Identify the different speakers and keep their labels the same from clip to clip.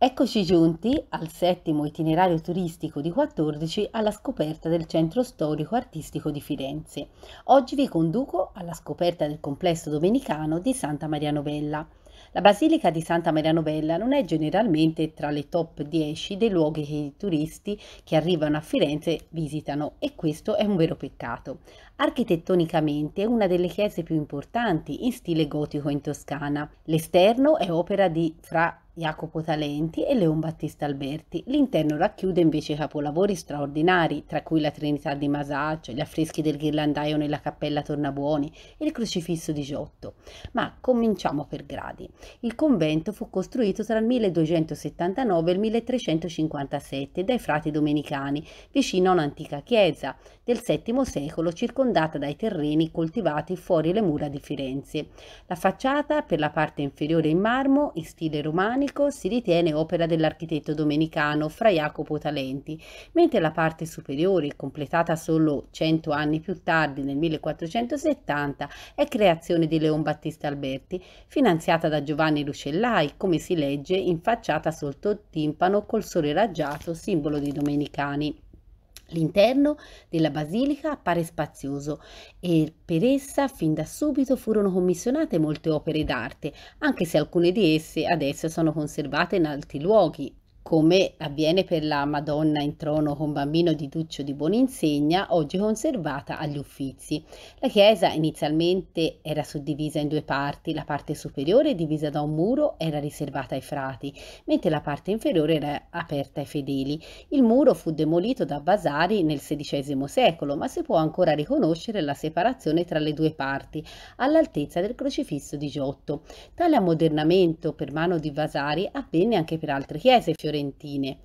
Speaker 1: Eccoci giunti al settimo itinerario turistico di 14 alla scoperta del centro storico artistico di Firenze. Oggi vi conduco alla scoperta del complesso domenicano di Santa Maria Novella. La Basilica di Santa Maria Novella non è generalmente tra le top 10 dei luoghi che i turisti che arrivano a Firenze visitano e questo è un vero peccato. Architettonicamente è una delle chiese più importanti in stile gotico in Toscana. L'esterno è opera di Fra Jacopo Talenti e Leon Battista Alberti. L'interno racchiude invece capolavori straordinari, tra cui la Trinità di Masaccio, gli affreschi del ghirlandaio nella Cappella Tornabuoni e il Crocifisso di Giotto. Ma cominciamo per gradi. Il convento fu costruito tra il 1279 e il 1357 dai frati domenicani, vicino a un'antica chiesa del VII secolo circondata dai terreni coltivati fuori le mura di Firenze. La facciata, per la parte inferiore in marmo, in stile romano, basilico si ritiene opera dell'architetto domenicano Fra Jacopo Talenti, mentre la parte superiore, completata solo 100 anni più tardi nel 1470, è creazione di Leon Battista Alberti, finanziata da Giovanni Lucellai, come si legge in facciata sotto il timpano col sole raggiato, simbolo dei domenicani. L'interno della basilica appare spazioso e per essa fin da subito furono commissionate molte opere d'arte, anche se alcune di esse adesso sono conservate in altri luoghi come avviene per la Madonna in trono con bambino di Duccio di Buoninsegna, oggi conservata agli Uffizi. La chiesa inizialmente era suddivisa in due parti, la parte superiore divisa da un muro era riservata ai frati, mentre la parte inferiore era aperta ai fedeli. Il muro fu demolito da Vasari nel XVI secolo, ma si può ancora riconoscere la separazione tra le due parti, all'altezza del crocifisso di Giotto. Tale ammodernamento per mano di Vasari avvenne anche per altre chiese fiorentine fiorentine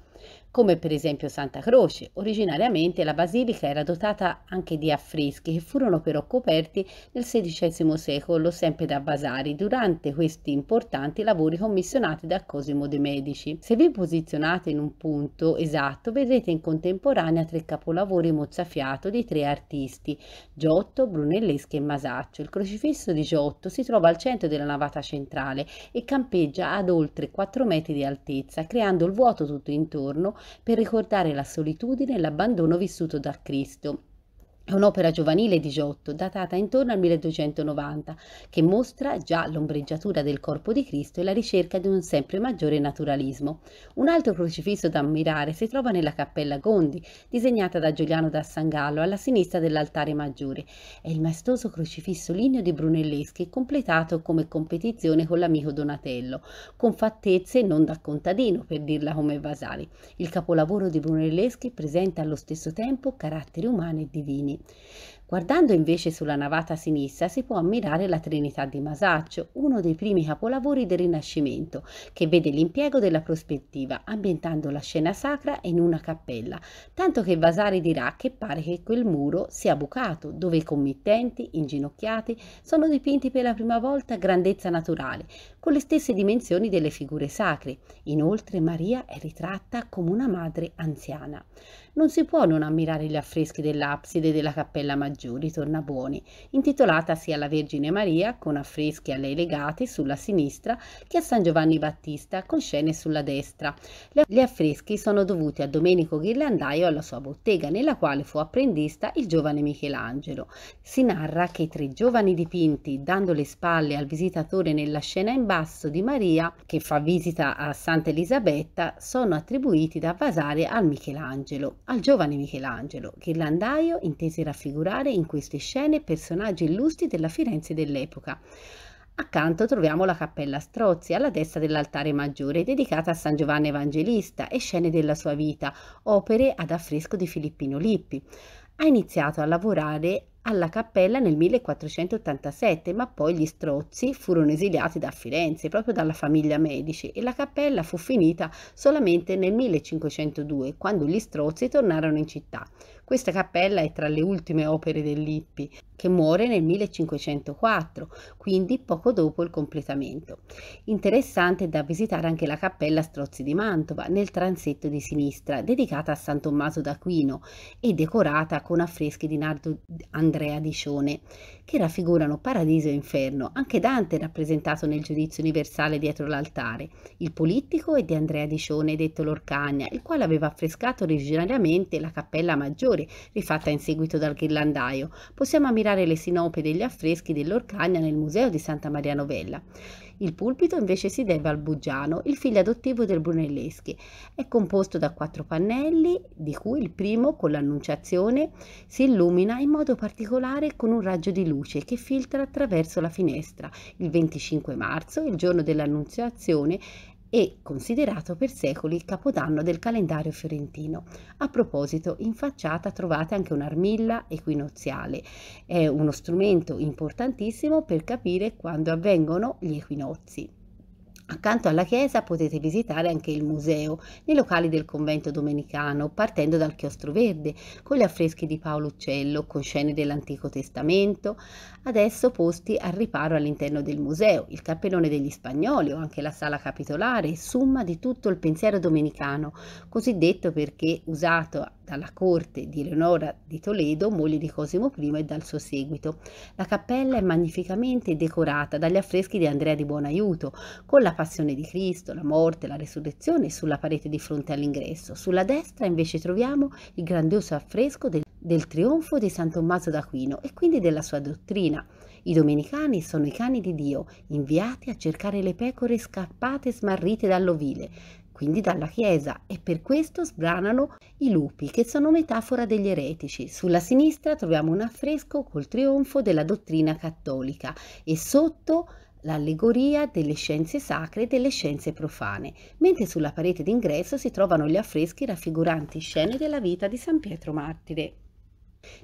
Speaker 1: come per esempio Santa Croce. Originariamente la basilica era dotata anche di affreschi che furono però coperti nel XVI secolo sempre da Vasari durante questi importanti lavori commissionati da Cosimo de' Medici. Se vi posizionate in un punto esatto vedrete in contemporanea tre capolavori mozzafiato di tre artisti, Giotto, Brunelleschi e Masaccio. Il crocifisso di Giotto si trova al centro della navata centrale e campeggia ad oltre 4 metri di altezza, creando il vuoto tutto intorno per ricordare la solitudine e l'abbandono vissuto da Cristo è un'opera giovanile di Giotto, datata intorno al 1290, che mostra già l'ombreggiatura del corpo di Cristo e la ricerca di un sempre maggiore naturalismo. Un altro crocifisso da ammirare si trova nella Cappella Gondi, disegnata da Giuliano da Sangallo alla sinistra dell'altare maggiore. È il maestoso crocifisso ligneo di Brunelleschi, completato come competizione con l'amico Donatello, con fattezze non da contadino, per dirla come Vasari. Il capolavoro di Brunelleschi presenta allo stesso tempo caratteri umani e divini 对。Guardando invece sulla navata sinistra si può ammirare la Trinità di Masaccio, uno dei primi capolavori del Rinascimento, che vede l'impiego della prospettiva, ambientando la scena sacra in una cappella, tanto che Vasari dirà che pare che quel muro sia bucato, dove i committenti, inginocchiati, sono dipinti per la prima volta a grandezza naturale, con le stesse dimensioni delle figure sacre. Inoltre Maria è ritratta come una madre anziana. Non si può non ammirare gli affreschi dell'abside della cappella maggiore, maggio, ritorna Buoni, intitolata sia alla Vergine Maria, con affreschi a lei legati sulla sinistra, che a San Giovanni Battista, con scene sulla destra. Gli affreschi sono dovuti a Domenico Ghirlandaio alla sua bottega, nella quale fu apprendista il giovane Michelangelo. Si narra che tre giovani dipinti, dando le spalle al visitatore nella scena in basso di Maria, che fa visita a Santa Elisabetta, sono attribuiti da Vasari al Michelangelo, al giovane Michelangelo, Ghirlandaio intese raffigurare ricompaiono in queste scene personaggi illustri della Firenze dell'epoca. Accanto troviamo la Cappella Strozzi, alla destra dell'altare maggiore, dedicata a San Giovanni Evangelista e scene della sua vita, opere ad affresco di Filippino Lippi. Ha iniziato a lavorare alla cappella nel 1487, ma poi gli Strozzi furono esiliati da Firenze, proprio dalla famiglia Medici, e la cappella fu finita solamente nel 1502, quando gli Strozzi tornarono in città. Questa cappella è tra le ultime opere del Lippi, che muore nel 1504, quindi poco dopo il completamento. Interessante da visitare anche la cappella Strozzi di Mantova, nel transetto di sinistra, dedicata a San Tommaso d'Aquino e decorata con affreschi di Nardo Andrea Andrea Dicione, che raffigurano paradiso e inferno. Anche Dante è rappresentato nel giudizio universale dietro l'altare. Il politico è di Andrea Dicione, detto Lorcagna, il quale aveva affrescato originariamente la cappella maggiore, rifatta in seguito dal ghirlandaio. Possiamo ammirare le sinope degli affreschi dell'Orcagna nel Museo di Santa Maria Novella. Il pulpito invece si deve al Bugiano, il figlio adottivo del Brunelleschi. È composto da quattro pannelli, di cui il primo, con l'annunciazione, si illumina in modo particolare particolare con un raggio di luce che filtra attraverso la finestra. Il 25 marzo, il giorno dell'Annunziazione, è considerato per secoli il capodanno del calendario fiorentino. A proposito, in facciata trovate anche un'armilla equinoziale, è uno strumento importantissimo per capire quando avvengono gli equinozi. Accanto alla chiesa potete visitare anche il museo nei locali del convento domenicano, partendo dal chiostro verde, con gli affreschi di Paolo Uccello, con scene dell'Antico Testamento, adesso posti al riparo all'interno del museo, il cappellone degli spagnoli o anche la sala capitolare, summa di tutto il pensiero domenicano, cosiddetto perché usato dalla corte di Eleonora di Toledo, moglie di Cosimo I e dal suo seguito. La cappella è magnificamente decorata dagli affreschi di Andrea di Buonaiuto, con la passione di Cristo, la morte, la resurrezione sulla parete di fronte all'ingresso. Sulla destra invece troviamo il grandioso affresco del, del trionfo di San Tommaso d'Aquino e quindi della sua dottrina. I domenicani sono i cani di Dio, inviati a cercare le pecore scappate e smarrite dall'ovile, quindi dalla Chiesa, e per questo sbranano i lupi, che sono metafora degli eretici. Sulla sinistra troviamo un affresco col trionfo della dottrina cattolica e sotto l'allegoria delle scienze sacre e delle scienze profane, mentre sulla parete d'ingresso si trovano gli affreschi raffiguranti scene della vita di San Pietro Martire.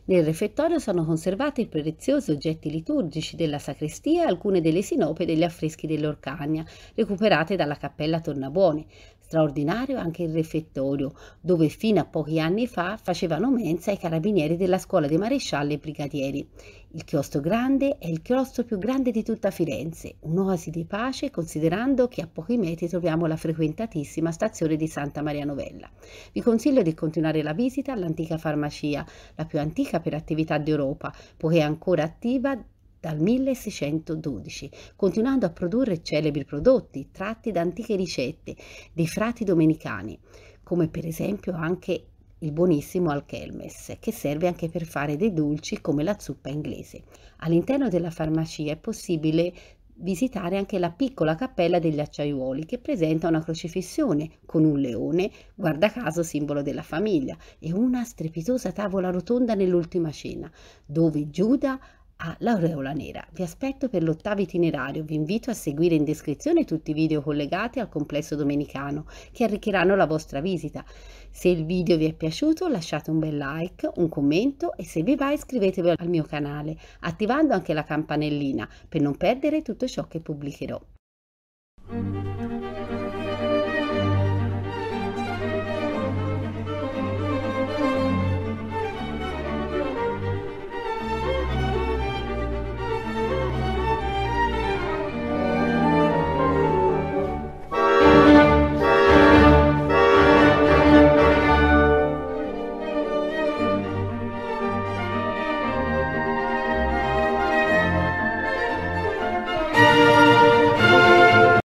Speaker 1: Nel refettorio sono conservati preziosi oggetti liturgici della sacrestia e alcune delle sinope degli affreschi dell'Orcagna, recuperate dalla cappella Tornabuoni, straordinario anche il refettorio, dove fino a pochi anni fa facevano mensa i carabinieri della scuola dei marescialli e brigadieri. Il chiostro grande è il chiostro più grande di tutta Firenze, un'oasi di pace considerando che a pochi metri troviamo la frequentatissima stazione di Santa Maria Novella. Vi consiglio di continuare la visita all'antica farmacia, la più antica per attività d'Europa, poiché è ancora attiva dal 1612, continuando a produrre celebri prodotti tratti da antiche ricette dei frati domenicani, come per esempio anche il buonissimo alchelmes, che serve anche per fare dei dolci come la zuppa inglese. All'interno della farmacia è possibile visitare anche la piccola cappella degli acciaiuoli che presenta una crocifissione con un leone, guarda caso simbolo della famiglia, e una strepitosa tavola rotonda nell'ultima cena, dove Giuda a L'Aureola Nera. Vi aspetto per l'ottavo itinerario, vi invito a seguire in descrizione tutti i video collegati al complesso domenicano che arricchiranno la vostra visita. Se il video vi è piaciuto lasciate un bel like, un commento e se vi va iscrivetevi al mio canale attivando anche la campanellina per non perdere tutto ciò che pubblicherò.